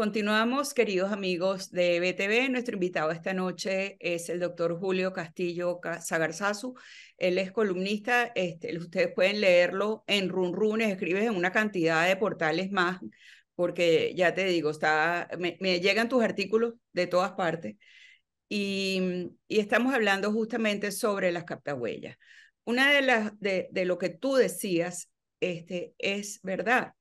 Continuamos, queridos amigos de BTV. Nuestro invitado esta noche es el doctor Julio Castillo Sagarzazu. Él es columnista. Este, ustedes pueden leerlo en Run Run. Escribes en una cantidad de portales más, porque ya te digo, está, me, llegan tus artículos de todas partes. Y, estamos hablando justamente sobre las captahuellas. Una de las de, lo que tú decías este, es verdad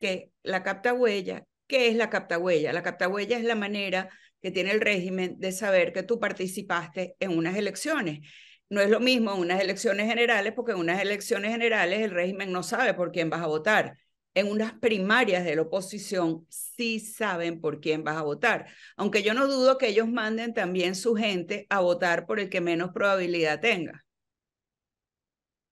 que la captahuella ¿Qué es la captahuella? La captahuella es la manera que tiene el régimen de saber que tú participaste en unas elecciones. No es lo mismo en unas elecciones generales, porque en unas elecciones generales el régimen no sabe por quién vas a votar. En unas primarias de la oposición sí saben por quién vas a votar. Aunque yo no dudo que ellos manden también su gente a votar por el que menos probabilidad tenga.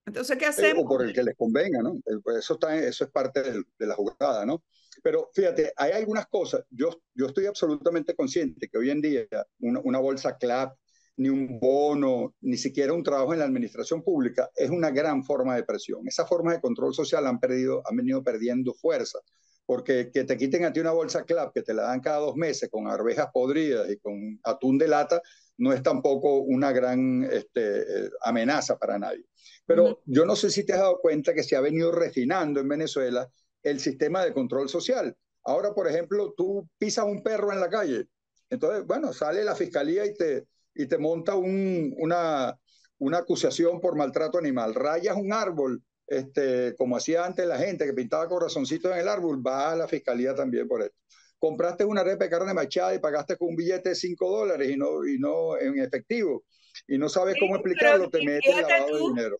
Entonces, ¿qué eh, hacemos? por el que les convenga, ¿no? Eh, pues eso, está, eso es parte de la jugada, ¿no? Pero fíjate, hay algunas cosas, yo, yo estoy absolutamente consciente que hoy en día una, bolsa CLAP, ni un bono, ni siquiera un trabajo en la administración pública, es una gran forma de presión. Esas formas de control social han, perdido, venido perdiendo fuerza, porque que te quiten a ti una bolsa CLAP, que te la dan cada dos meses con arvejas podridas y con atún de lata, no es tampoco una gran este, amenaza para nadie. Pero yo no sé si te has dado cuenta que se ha venido refinando en Venezuela el sistema de control social. Ahora, por ejemplo, tú pisas un perro en la calle. Entonces, bueno, sale la fiscalía y te, y te monta un, una, una acusación por maltrato animal. Rayas un árbol, este, como hacía antes la gente que pintaba corazoncitos en el árbol, va a la fiscalía también por esto. Compraste una red de carne machada y pagaste con un billete de 5 dólares y no, y no en efectivo. Y no sabes cómo explicarlo, te metes lavado de dinero.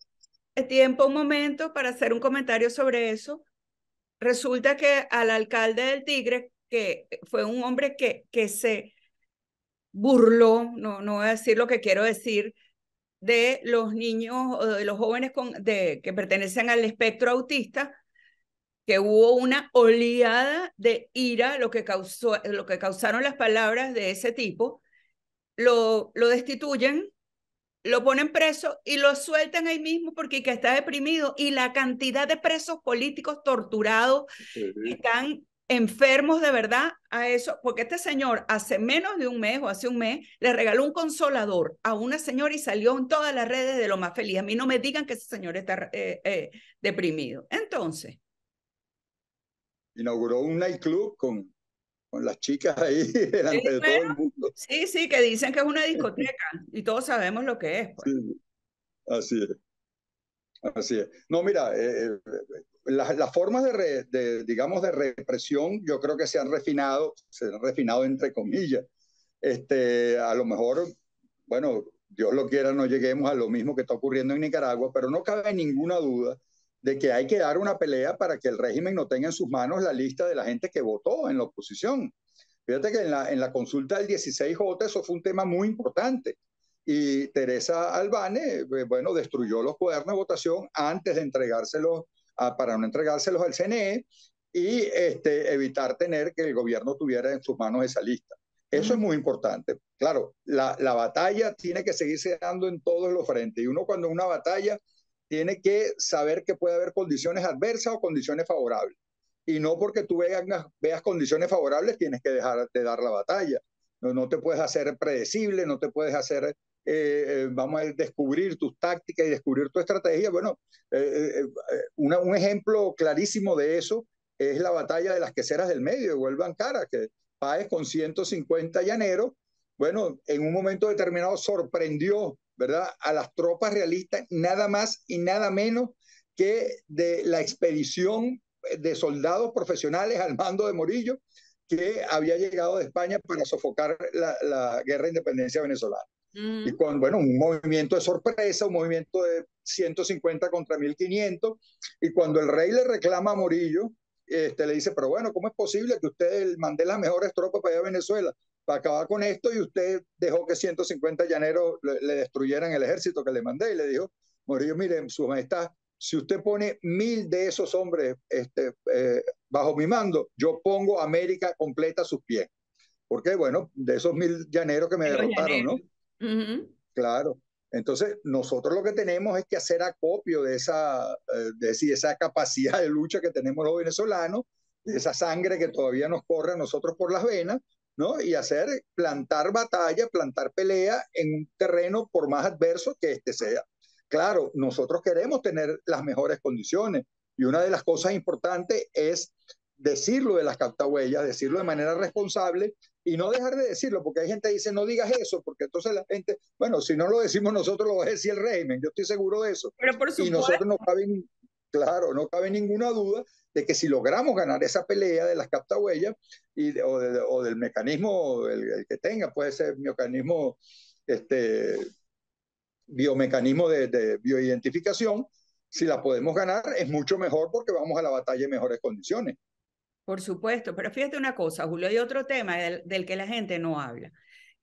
Eh, tiempo, un momento para hacer un comentario sobre eso resulta que al alcalde del Tigre, que fue un hombre que, que se burló, no, no voy a decir lo que quiero decir, de los niños, de los jóvenes con, de, que pertenecen al espectro autista, que hubo una oleada de ira, lo que, causó, lo que causaron las palabras de ese tipo, lo, lo destituyen lo ponen preso y lo sueltan ahí mismo porque que está deprimido y la cantidad de presos políticos torturados y están enfermos de verdad a eso, porque este señor hace menos de un mes o hace un mes le regaló un consolador a una señora y salió en todas las redes de lo más feliz. A mí no me digan que ese señor está eh, eh, deprimido. Entonces. Inauguró un nightclub con con las chicas ahí delante de todo el mundo. Sí, sí, que dicen que es una discoteca y todos sabemos lo que es. Pues. así es. Así es. No, mira, eh, eh, las, formas de, de, digamos, de represión yo creo que se han refinado, se han refinado entre comillas. Este, a lo mejor, bueno, Dios lo quiera, no lleguemos a lo mismo que está ocurriendo en Nicaragua, pero no cabe ninguna duda de que hay que dar una pelea para que el régimen no tenga en sus manos la lista de la gente que votó en la oposición. Fíjate que en la, consulta del 16J eso fue un tema muy importante. Y Teresa Albane, eh, bueno, destruyó los cuadernos de votación antes de entregárselos, para no entregárselos al CNE y este, evitar tener que el gobierno tuviera en sus manos esa lista. Eso es muy importante. Claro, la, la batalla tiene que seguirse dando en todos los frentes. Y uno cuando una batalla tiene que saber que puede haber condiciones adversas o condiciones favorables. Y no porque tú veas, veas condiciones favorables tienes que dejar de dar la batalla. No, no te puedes hacer predecible, no te puedes hacer eh, eh, vamos a descubrir tus tácticas y descubrir tu estrategia. Bueno, eh, un ejemplo clarísimo de eso es la batalla de las queseras del medio de Huelva cara que Páez con 150 llaneros, bueno, en un momento determinado sorprendió a las tropas realistas, nada más y nada menos que de la expedición de soldados profesionales al mando de Morillo que había llegado de España para sofocar la, guerra de independencia venezolana. Mm. Y con, bueno, un movimiento de sorpresa, un movimiento de 150 contra 1500, y cuando el rey le reclama a Morillo, este, le dice, pero bueno, ¿cómo es posible que usted mande las mejores tropas para allá a Venezuela? para acabar con esto y usted dejó que 150 llaneros le, destruyeran el ejército que le mandé y le dijo, Morillo, miren, su majestad, si usted pone mil de esos hombres este, eh, bajo mi mando, yo pongo América completa a sus pies. Porque, bueno, de esos mil llaneros que me derrotaron, ¿no? Claro. Entonces, nosotros lo que tenemos es que hacer acopio de esa, eh, de esa capacidad de lucha que tenemos los venezolanos, de esa sangre que todavía nos corre a nosotros por las venas, y hacer, plantar batalla, plantar pelea en un terreno por más adverso que este sea. Claro, nosotros queremos tener las mejores condiciones y una de las cosas importantes es decirlo de las captahuellas, decirlo de manera responsable y no dejar de decirlo, porque hay gente que dice no digas eso, porque entonces la gente, bueno, si no lo decimos nosotros lo va a decir el régimen, yo estoy seguro de eso. Y nosotros no Claro, no cabe ninguna duda de que si logramos ganar esa pelea de las captahuellas y, o, del mecanismo, el, que tenga, puede ser mecanismo, este, biomecanismo de, bioidentificación, si la podemos ganar es mucho mejor porque vamos a la batalla en mejores condiciones. Por supuesto, pero fíjate una cosa, Julio, hay otro tema del, que la gente no habla,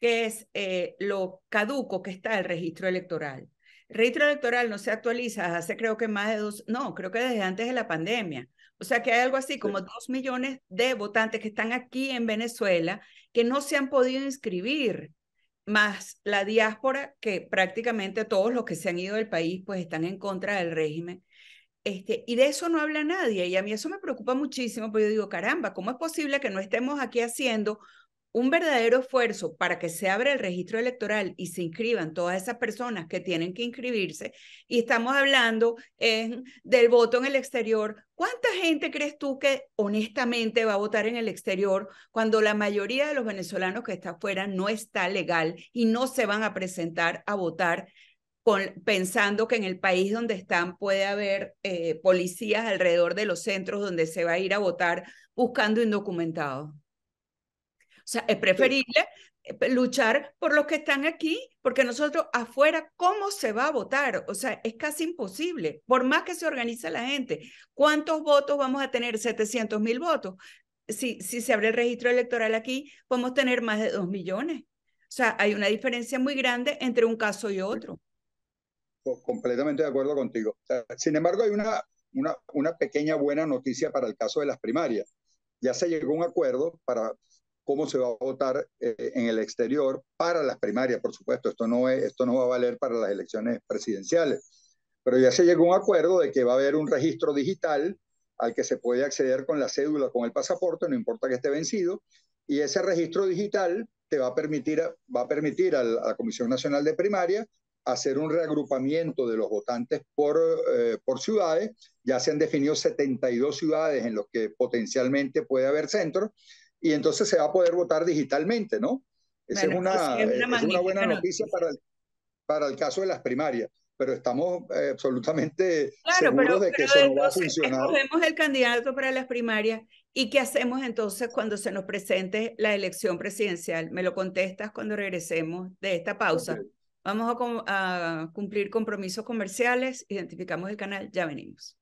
que es eh, lo caduco que está el registro electoral registro electoral no se actualiza hace creo que más de dos, no, creo que desde antes de la pandemia. O sea que hay algo así como dos millones de votantes que están aquí en Venezuela que no se han podido inscribir, más la diáspora que prácticamente todos los que se han ido del país pues están en contra del régimen. Este, y de eso no habla nadie. Y a mí eso me preocupa muchísimo, porque yo digo, caramba, ¿cómo es posible que no estemos aquí haciendo un verdadero esfuerzo para que se abra el registro electoral y se inscriban todas esas personas que tienen que inscribirse. Y estamos hablando del voto en el exterior. ¿Cuánta gente crees tú que honestamente va a votar en el exterior cuando la mayoría de los venezolanos que está afuera no está legal y no se van a presentar a votar? pensando que en el país donde están puede haber eh, policías alrededor de los centros donde se va a ir a votar buscando indocumentados. O sea, es preferible eh, luchar por los que están aquí, porque nosotros afuera, ¿cómo se va a votar? O sea, es casi imposible, por más que se organice la gente. ¿Cuántos votos vamos a tener? 700 mil votos. Si, si se abre el registro electoral aquí, podemos tener más de 2 millones. O sea, hay una diferencia muy grande entre un caso y otro. Completamente de acuerdo contigo. Sin embargo, hay una, una, una pequeña buena noticia para el caso de las primarias. Ya se llegó a un acuerdo para cómo se va a votar eh, en el exterior para las primarias, por supuesto, esto no, es, esto no va a valer para las elecciones presidenciales, pero ya se llegó a un acuerdo de que va a haber un registro digital al que se puede acceder con la cédula, con el pasaporte, no importa que esté vencido, y ese registro digital te va a permitir, va a, permitir a la Comisión Nacional de Primaria hacer un reagrupamiento de los votantes por, eh, por ciudades. Ya se han definido 72 ciudades en las que potencialmente puede haber centros y entonces se va a poder votar digitalmente, ¿no? Esa es, una, una buena noticia para el, caso de las primarias pero estamos eh, absolutamente seguros de que eso va a funcionar. el candidato para las primarias y qué hacemos entonces cuando se nos presente la elección presidencial. Me lo contestas cuando regresemos de esta pausa. Vamos a cumplir compromisos comerciales, identificamos el canal, ya venimos.